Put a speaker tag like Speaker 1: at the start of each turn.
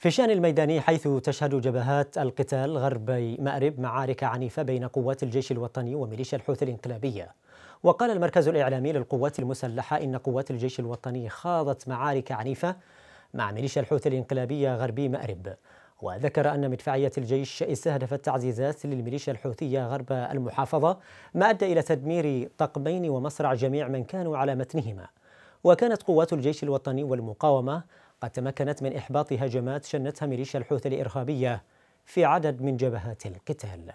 Speaker 1: في الشأن الميداني حيث تشهد جبهات القتال غربي مأرب معارك عنيفة بين قوات الجيش الوطني وميليشيا الحوثي الانقلابية وقال المركز الإعلامي للقوات المسلحة إن قوات الجيش الوطني خاضت معارك عنيفة مع ميليشيا الحوثي الانقلابية غربي مأرب وذكر أن مدفعية الجيش استهدفت تعزيزات للميليشيا الحوثية غرب المحافظة ما أدى إلى تدمير طقمين ومصرع جميع من كانوا على متنهما وكانت قوات الجيش الوطني والمقاومة قد تمكنت من إحباط هجمات شنتها ميليشيا الحوثي الإرهابية في عدد من جبهات القتال